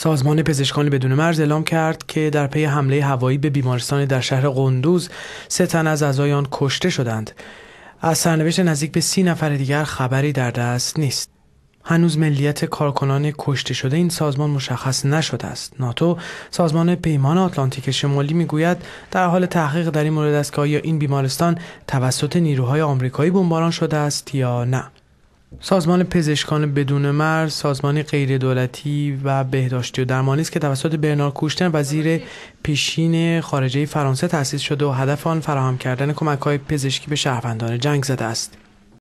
سازمان پزشکان بدون مرز اعلام کرد که در پی حمله هوایی به بیمارستان در شهر قندوز سه تن از اعضای آن کشته شدند. از سرنوشت نزدیک به سی نفر دیگر خبری در دست نیست. هنوز ملیت کارکنان کشته شده این سازمان مشخص نشده است. ناتو سازمان پیمان آتلانتیک شمالی میگوید در حال تحقیق در این مورد است که آیا این بیمارستان توسط نیروهای آمریکایی بمباران شده است یا نه. سازمان پزشکان بدون مرز، سازمان غیر دولتی و بهداشتی و درمانی است که توسط برنار کوشتن وزیر پیشین خارجه فرانسه تأسیس شده و هدف آن فراهم کردن های پزشکی به شهروندان جنگ زده است.